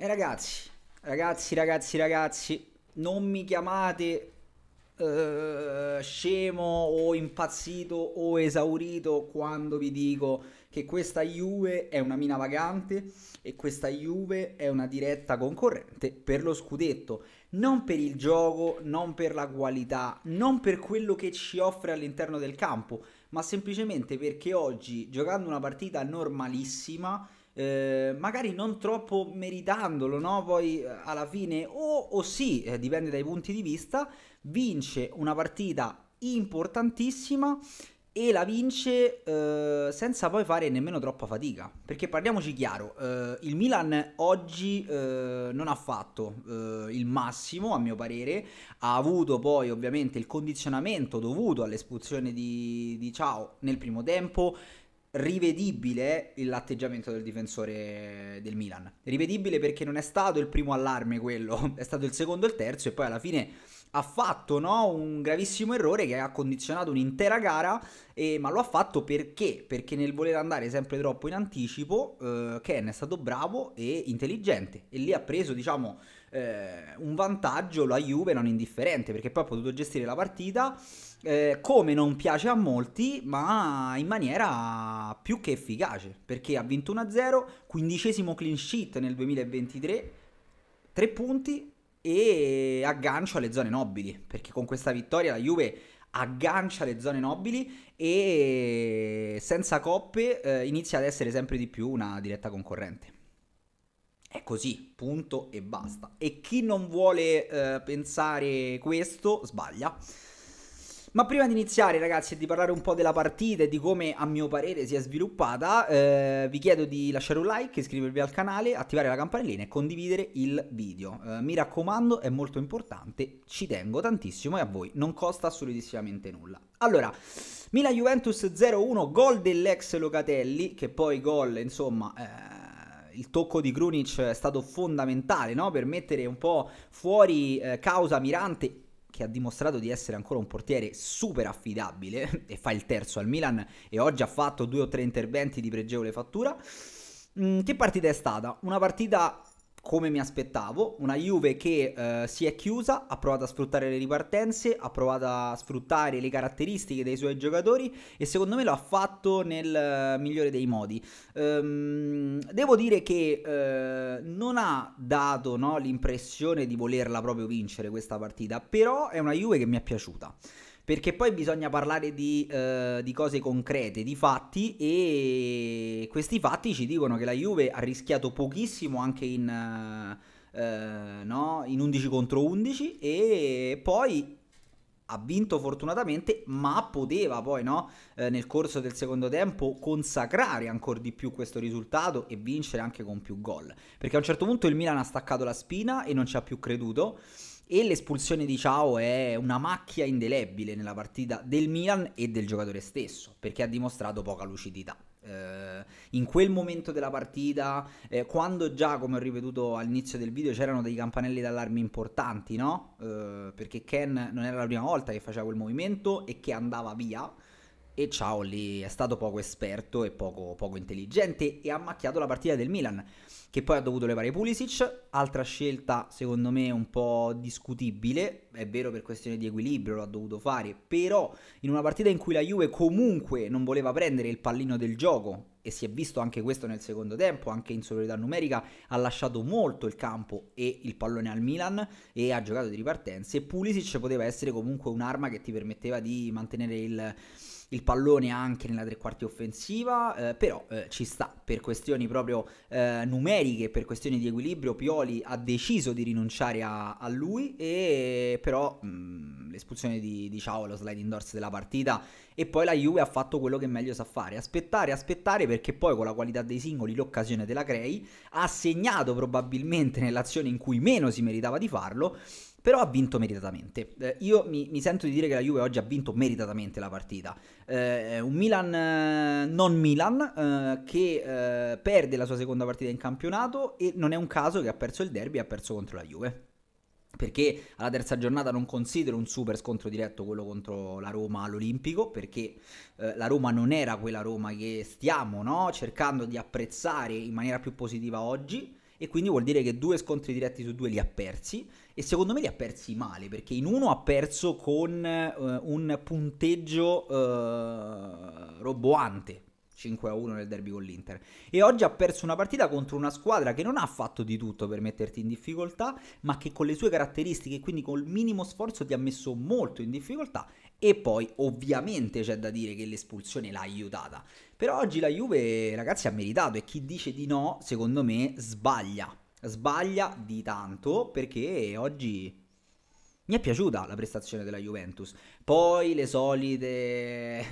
E ragazzi, ragazzi, ragazzi, ragazzi, non mi chiamate uh, scemo o impazzito o esaurito quando vi dico che questa Juve è una mina vagante e questa Juve è una diretta concorrente per lo scudetto. Non per il gioco, non per la qualità, non per quello che ci offre all'interno del campo, ma semplicemente perché oggi, giocando una partita normalissima, eh, magari non troppo meritandolo, no? Poi eh, alla fine, o, o sì, eh, dipende dai punti di vista, vince una partita importantissima e la vince eh, senza poi fare nemmeno troppa fatica. Perché parliamoci chiaro, eh, il Milan oggi eh, non ha fatto eh, il massimo, a mio parere, ha avuto poi ovviamente il condizionamento dovuto all'espulsione di, di Ciao nel primo tempo, rivedibile l'atteggiamento del difensore del Milan. Rivedibile perché non è stato il primo allarme quello, è stato il secondo e il terzo e poi alla fine ha fatto no, un gravissimo errore che ha condizionato un'intera gara, eh, ma lo ha fatto perché? Perché nel voler andare sempre troppo in anticipo, eh, Ken è stato bravo e intelligente e lì ha preso, diciamo, eh, un vantaggio la Juve non indifferente perché poi ha potuto gestire la partita eh, come non piace a molti ma in maniera più che efficace perché ha vinto 1-0, quindicesimo clean sheet nel 2023, tre punti e aggancio alle zone nobili perché con questa vittoria la Juve aggancia le zone nobili e senza coppe eh, inizia ad essere sempre di più una diretta concorrente. È così, punto e basta. E chi non vuole eh, pensare questo sbaglia. Ma prima di iniziare ragazzi e di parlare un po' della partita e di come a mio parere si è sviluppata, eh, vi chiedo di lasciare un like, iscrivervi al canale, attivare la campanellina e condividere il video. Eh, mi raccomando, è molto importante, ci tengo tantissimo e a voi non costa assolutamente nulla. Allora, Milan Juventus 0-1, gol dell'ex Locatelli, che poi gol insomma... Eh, il tocco di Grunic è stato fondamentale no? per mettere un po' fuori eh, causa Mirante che ha dimostrato di essere ancora un portiere super affidabile e fa il terzo al Milan e oggi ha fatto due o tre interventi di pregevole fattura. Mm, che partita è stata? Una partita come mi aspettavo, una Juve che eh, si è chiusa, ha provato a sfruttare le ripartenze, ha provato a sfruttare le caratteristiche dei suoi giocatori e secondo me lo ha fatto nel eh, migliore dei modi. Ehm, devo dire che eh, non ha dato no, l'impressione di volerla proprio vincere questa partita, però è una Juve che mi è piaciuta perché poi bisogna parlare di, eh, di, cose concrete, di fatti e questi fatti ci dicono che la Juve ha rischiato pochissimo anche in, eh, eh no? in 11 contro 11 e poi ha vinto fortunatamente, ma poteva poi no? eh, nel corso del secondo tempo consacrare ancora di più questo risultato e vincere anche con più gol. Perché a un certo punto il Milan ha staccato la spina e non ci ha più creduto e l'espulsione di Ciao è una macchia indelebile nella partita del Milan e del giocatore stesso, perché ha dimostrato poca lucidità. Eh, in quel momento della partita, eh, quando già, come ho ripetuto all'inizio del video, c'erano dei campanelli d'allarme importanti, no? Eh, perché Ken non era la prima volta che faceva quel movimento e che andava via. E Ciao lì è stato poco esperto e poco, poco intelligente e ha macchiato la partita del Milan che poi ha dovuto levare Pulisic, altra scelta secondo me un po' discutibile, è vero per questione di equilibrio l'ha dovuto fare, però in una partita in cui la Juve comunque non voleva prendere il pallino del gioco e si è visto anche questo nel secondo tempo, anche in superiorità numerica, ha lasciato molto il campo e il pallone al Milan e ha giocato di ripartenze. Pulisic poteva essere comunque un'arma che ti permetteva di mantenere il il pallone anche nella tre quarti offensiva, eh, però eh, ci sta per questioni proprio eh, numeriche, per questioni di equilibrio, Pioli ha deciso di rinunciare a, a lui e però mh, mm, l'espulsione di, di Ciao, lo sliding doors della partita e poi la Juve ha fatto quello che meglio sa fare, aspettare, aspettare perché poi con la qualità dei singoli l'occasione te la crei, ha segnato probabilmente nell'azione in cui meno si meritava di farlo però ha vinto meritatamente. Eh, io mi, mi, sento di dire che la Juve oggi ha vinto meritatamente la partita. Eh, un Milan eh, non Milan eh, che eh, perde la sua seconda partita in campionato e non è un caso che ha perso il derby e ha perso contro la Juve perché alla terza giornata non considero un super scontro diretto quello contro la Roma all'Olimpico, perché eh, la Roma non era quella Roma che stiamo no? cercando di apprezzare in maniera più positiva oggi, e quindi vuol dire che due scontri diretti su due li ha persi, e secondo me li ha persi male perché in uno ha perso con eh, un punteggio eh, roboante 5 a 1 nel derby con l'Inter. E oggi ha perso una partita contro una squadra che non ha fatto di tutto per metterti in difficoltà, ma che con le sue caratteristiche, quindi col minimo sforzo, ti ha messo molto in difficoltà. E poi, ovviamente, c'è da dire che l'espulsione l'ha aiutata. Però oggi la Juve, ragazzi, ha meritato e chi dice di no, secondo me, sbaglia sbaglia di tanto perché oggi mi è piaciuta la prestazione della Juventus. Poi le solite.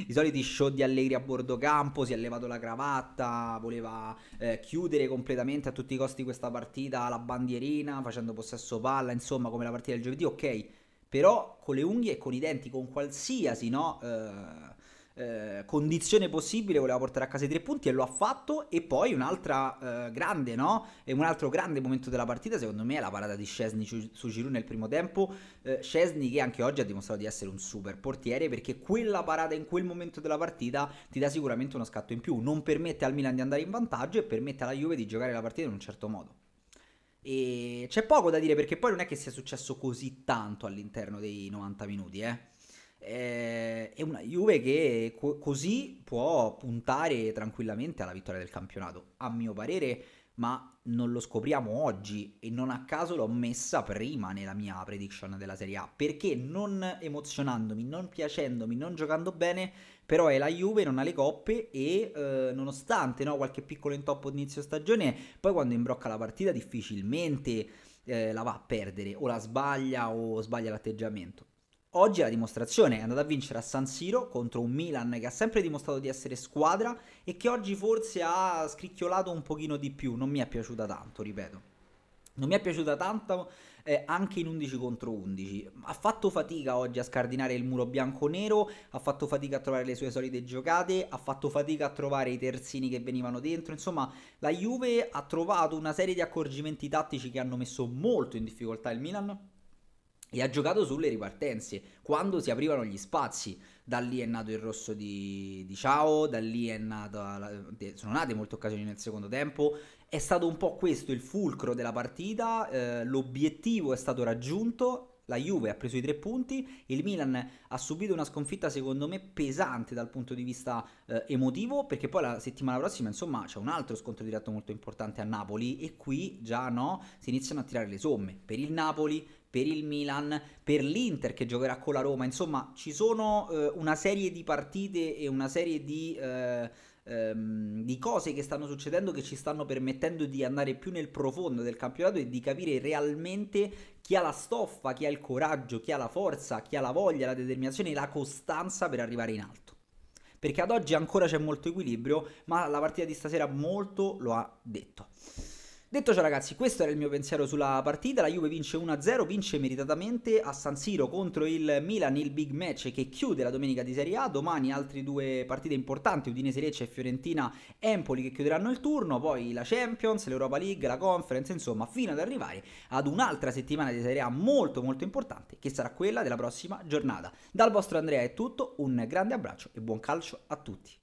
i soliti show di Allegri a bordo campo. Si è levato la cravatta. Voleva eh, chiudere completamente a tutti i costi questa partita la bandierina, facendo possesso palla. Insomma, come la partita del giovedì, ok. Però con le unghie e con i denti, con qualsiasi no, eh, eh, condizione possibile voleva portare a casa i tre punti e lo ha fatto e poi un'altra eh, grande no? e un altro grande momento della partita secondo me è la parata di Scesni su, su Giroud nel primo tempo eh, Scesni che anche oggi ha dimostrato di essere un super portiere perché quella parata in quel momento della partita ti dà sicuramente uno scatto in più non permette al Milan di andare in vantaggio e permette alla Juve di giocare la partita in un certo modo e c'è poco da dire perché poi non è che sia successo così tanto all'interno dei 90 minuti, eh eh, è una Juve che co- così può puntare tranquillamente alla vittoria del campionato, a mio parere, ma non lo scopriamo oggi e non a caso l'ho messa prima nella mia prediction della Serie A, perché non emozionandomi, non piacendomi, non giocando bene, però è la Juve, non ha le coppe e eh, nonostante no, qualche piccolo intoppo d'inizio stagione, poi quando imbrocca la partita difficilmente... Eh, la va a perdere o la sbaglia o sbaglia l'atteggiamento Oggi è la dimostrazione, è andata a vincere a San Siro contro un Milan che ha sempre dimostrato di essere squadra e che oggi forse ha scricchiolato un pochino di più, non mi è piaciuta tanto, ripeto. Non mi è piaciuta tanto eh, anche in 11 contro 11. Ha fatto fatica oggi a scardinare il muro bianco-nero, ha fatto fatica a trovare le sue solite giocate, ha fatto fatica a trovare i terzini che venivano dentro. Insomma, la Juve ha trovato una serie di accorgimenti tattici che hanno messo molto in difficoltà il Milan e ha giocato sulle ripartenze, quando si aprivano gli spazi. Da lì è nato il rosso di, di Ciao, da lì è nata, sono nate molte occasioni nel secondo tempo. È stato un po' questo il fulcro della partita, eh, l'obiettivo è stato raggiunto, la Juve ha preso i tre punti, il Milan ha subito una sconfitta secondo me pesante dal punto di vista eh, emotivo perché poi la settimana prossima insomma c'è un altro scontro diretto molto importante a Napoli e qui già no, si iniziano a tirare le somme per il Napoli, per il Milan, per l'Inter che giocherà con la Roma, insomma ci sono eh, una serie di partite e una serie di, eh, ehm, di cose che stanno succedendo che ci stanno permettendo di andare più nel profondo del campionato e di capire realmente chi ha la stoffa, chi ha il coraggio, chi ha la forza, chi ha la voglia, la determinazione e la costanza per arrivare in alto perché ad oggi ancora c'è molto equilibrio, ma la partita di stasera molto lo ha detto. Detto ciò ragazzi, questo era il mio pensiero sulla partita, la Juve vince 1-0, vince meritatamente a San Siro contro il Milan, il big match che chiude la domenica di Serie A, domani altre due partite importanti, Udinese Lecce e Fiorentina Empoli che chiuderanno il turno, poi la Champions, l'Europa League, la Conference, insomma fino ad arrivare ad un'altra settimana di Serie A molto molto importante che sarà quella della prossima giornata. Dal vostro Andrea è tutto, un grande abbraccio e buon calcio a tutti.